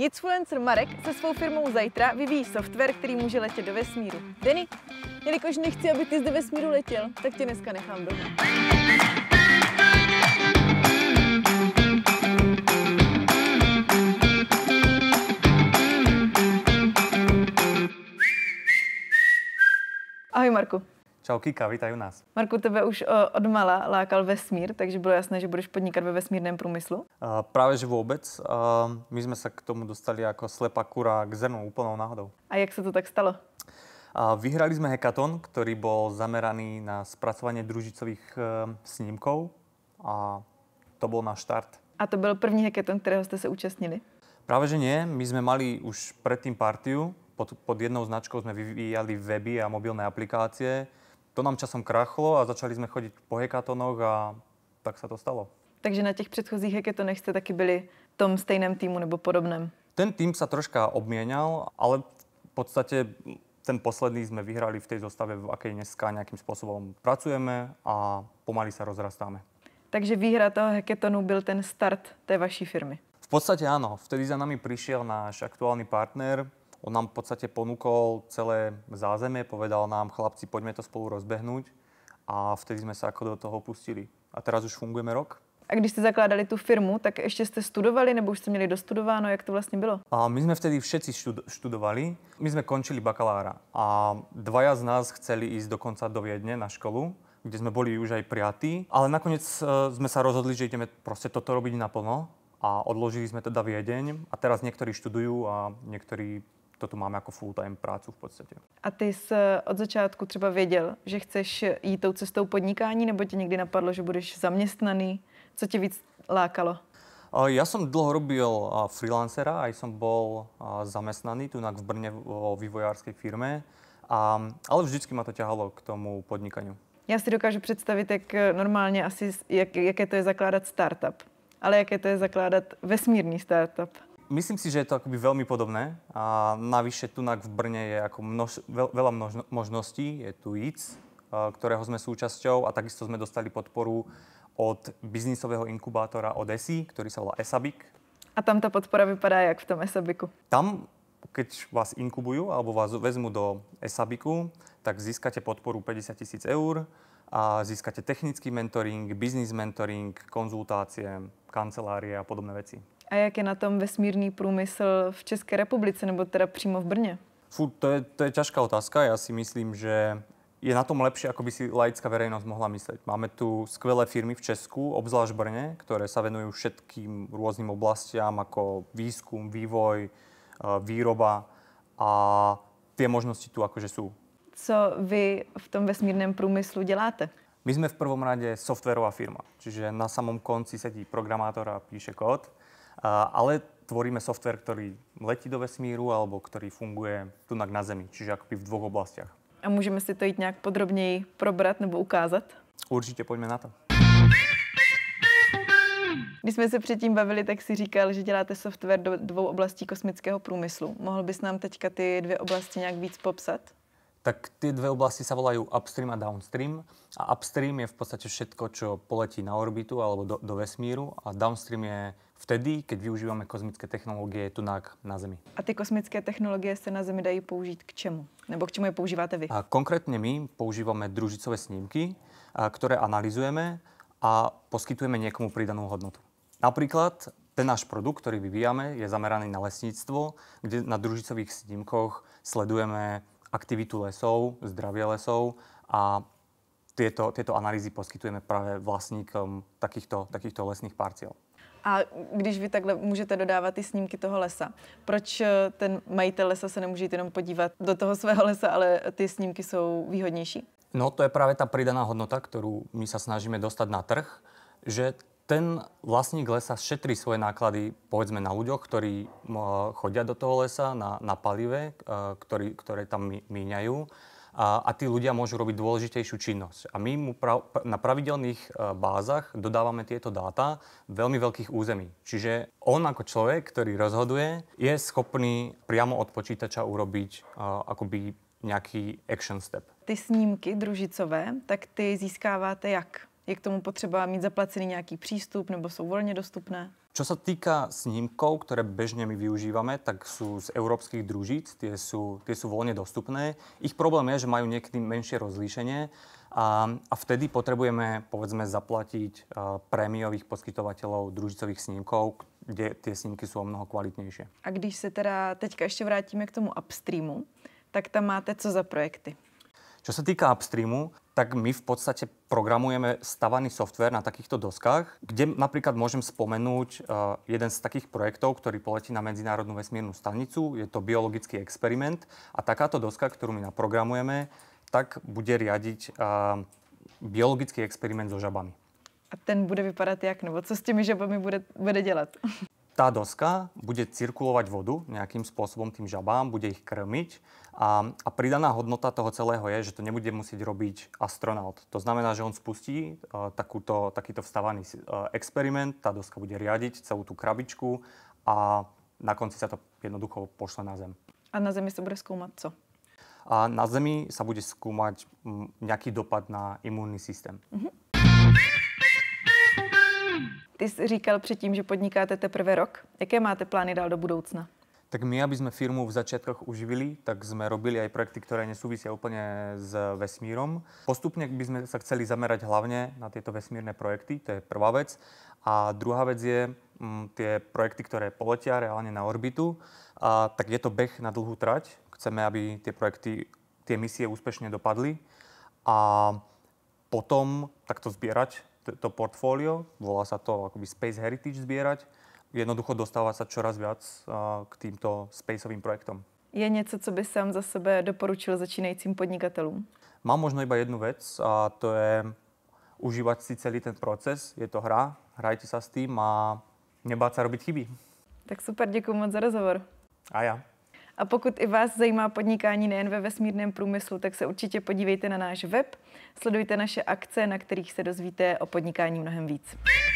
Jicfluencer Marek se svou firmou Zajtra vyvíjí software, který může letět do vesmíru. Denny, jelikož nechci, aby ty zde vesmíru letěl, tak tě dneska nechám doma. Ahoj Marku. Čau Kika, u nás. Marku, tebe už eh, odmala lákal vesmír, takže bylo jasné, že budeš podnikat ve vesmírném průmyslu? Uh, eh, práve že vôbec. Uh, eh, my sme sa k tomu dostali ako slepá kura k zrnu úplnou náhodou. A jak sa to tak stalo? Uh, vyhrali sme hekaton, ktorý bol zameraný na spracovanie družicových uh, snímkov a to bol náš štart. A to byl první hekaton, ktorého ste sa účastnili? Práve že nie. My sme mali už predtým partiu. Pod, pod jednou značkou sme vyvíjali weby a mobilné aplikácie to nám časom krachlo a začali jsme chodit po hekatonoch a tak se to stalo. Takže na těch předchozích hekatonech jste taky byli v tom stejném týmu nebo podobném? Ten tým sa troška obmienial, ale v podstate ten posledný sme vyhrali v tej zostave, v akej dneska nejakým spôsobom pracujeme a pomaly sa rozrastáme. Takže výhra toho heketonu byl ten start té vaší firmy? V podstate áno. Vtedy za nami prišiel náš aktuálny partner, on nám v podstate ponúkol celé zázemie, povedal nám, chlapci, poďme to spolu rozbehnúť a vtedy sme sa ako do toho pustili. A teraz už fungujeme rok. A když ste zakládali tu firmu, tak ještě jste studovali nebo už jste měli dostudováno, jak to vlastně bylo? A my jsme vtedy všetci štud študovali. My jsme končili bakalára a dvaja z nás chceli ísť dokonca do Viedne na školu, kde sme boli už aj prijatí. Ale nakoniec e, sme sa rozhodli, že ideme proste toto robiť naplno a odložili sme teda Viedeň a teraz niektorí študujú a niektorí toto máme jako full-time prácu v podstatě. A ty jsi eh, od začátku třeba věděl, že chceš jít tou cestou podnikání, nebo ti někdy napadlo, že budeš zaměstnaný? Co tě víc lákalo? Eh, ja som dlho robil eh, freelancera, aj som bol zamestnaný tu v Brne vo vývojárskej firme, a, ale vždycky ma to ťahalo k tomu podnikaniu. Já si dokážu představit, jak normálně asi, jak, jaké to je zakládat startup, ale jaké to je zakládat vesmírný startup myslím si, že je to akoby veľmi podobné. A navyše tu v Brne je ako množ, veľa množno, možností. Je tu IC, e, ktorého sme súčasťou a takisto sme dostali podporu od biznisového inkubátora od ESI, ktorý sa volá Esabik. A tam tá podpora vypadá jak v tom Esabiku? Tam, keď vás inkubujú alebo vás vezmu do Esabiku, tak získate podporu 50 tisíc eur a získate technický mentoring, biznis mentoring, konzultácie, kancelárie a podobné veci a jak je na tom vesmírný průmysl v České republice, nebo teda přímo v Brně? Fú, to je, to je ťažká otázka. Ja si myslím, že je na tom lepšie, ako by si laická verejnosť mohla myslieť. Máme tu skvelé firmy v Česku, obzvlášť Brne, ktoré sa venujú všetkým rôznym oblastiam, ako výskum, vývoj, eh, výroba a tie možnosti tu akože sú. Co vy v tom vesmírnom průmyslu deláte? My sme v prvom rade softverová firma, čiže na samom konci sedí programátor a píše kód ale tvoríme software, ktorý letí do vesmíru alebo ktorý funguje tu na Zemi, čiže akoby v dvoch oblastiach. A môžeme si to ísť nejak podrobnej probrat nebo ukázat? Určite, poďme na to. Když jsme se předtím bavili, tak si říkal, že děláte software do dvou oblastí kosmického průmyslu. Mohl bys nám teďka ty dvě oblasti nějak víc popsat? Tak tie dve oblasti sa volajú upstream a downstream. A upstream je v podstate všetko, čo poletí na orbitu alebo do, do vesmíru. A downstream je vtedy, keď využíváme kosmické technologie tu na Zemi. A ty kosmické technologie se na Zemi dají použít k čemu? Nebo k čemu je používate vy? A konkrétne my používame družicové snímky, a, ktoré analizujeme a poskytujeme niekomu pridanú hodnotu. Napríklad ten náš produkt, ktorý vyvíjame, je zameraný na lesníctvo, kde na družicových snímkoch sledujeme aktivitu lesov, zdravie lesov a tieto, tieto analýzy poskytujeme práve vlastníkom takýchto, takýchto lesných parciel. A když vy takhle můžete dodávat ty snímky toho lesa, proč eh, ten majitel lesa se nemůže jít jenom podívat do toho svého lesa, ale ty snímky jsou výhodnější? No to je právě ta pridaná hodnota, kterou my se snažíme dostat na trh, že ten vlastník lesa šetrí svoje náklady, povedzme, na ľuďoch, ktorí eh, chodia do toho lesa, na, na palive, eh, ktorý, ktoré tam míňajú a, a tí ľudia môžu robiť dôležitejšiu činnosť. A my mu pra, na pravidelných e, bázach dodávame tieto dáta veľmi veľkých území. Čiže on ako človek, ktorý rozhoduje, je schopný priamo od počítača urobiť a, e, akoby nějaký action step. Ty snímky družicové, tak ty získáváte jak? Je k tomu potřeba mít zaplacený nějaký přístup nebo jsou volně dostupné? Čo sa týka snímkov, ktoré bežne my využívame, tak sú z európskych družíc, tie sú, tie sú voľne dostupné. Ich problém je, že majú niekedy menšie rozlíšenie a, a vtedy potrebujeme, povedzme, zaplatiť uh, prémiových poskytovateľov družicových snímkov, kde tie snímky sú o mnoho kvalitnejšie. A když sa teda teďka ešte vrátime k tomu upstreamu, tak tam máte co za projekty? Čo sa týka upstreamu, tak my v podstate programujeme stavaný software na takýchto doskách, kde napríklad môžem spomenúť e, jeden z takých projektov, ktorý poletí na Medzinárodnú vesmírnu stanicu. Je to biologický experiment a takáto doska, ktorú my naprogramujeme, tak bude riadiť e, biologický experiment so žabami. A ten bude vypadat jak, nebo co s těmi žabami bude, bude dělat? tá doska bude cirkulovať vodu nejakým spôsobom tým žabám, bude ich krmiť a, a pridaná hodnota toho celého je, že to nebude musieť robiť astronaut. To znamená, že on spustí uh, takúto, takýto vstávaný uh, e, experiment, tá doska bude riadiť celú tú krabičku a na konci sa to jednoducho pošle na Zem. A na Zemi sa bude skúmať co? A na Zemi sa bude skúmať nejaký dopad na imunný systém. Uh-huh. Ty jsi říkal předtím, že podnikáte teprve rok. Jaké máte plány dál do budoucna? Tak my, aby sme firmu v začiatkoch uživili, tak sme robili aj projekty, ktoré nesúvisia úplne s vesmírom. Postupne by sme sa chceli zamerať hlavne na tieto vesmírne projekty, to je prvá vec. A druhá vec je m, mm, tie projekty, ktoré poletia reálne na orbitu. A, tak je to beh na dlhú trať. Chceme, aby tie projekty, tie misie úspešne dopadli. A potom takto zbierať to portfólio, volá sa to akoby Space Heritage zbierať, jednoducho dostávať sa čoraz viac k týmto spaceovým projektom. Je něco, co by sám za sebe doporučil začínajícím podnikatelům? Mám možno iba jednu vec a to je užívať si celý ten proces. Je to hra, hrajte sa s tým a nebáť sa robiť chyby. Tak super, děkuji moc za rozhovor. A ja. A pokud i vás zajímá podnikání nejen ve vesmírném průmyslu, tak se určitě podívejte na náš web, sledujte naše akce, na kterých se dozvíte o podnikání mnohem víc.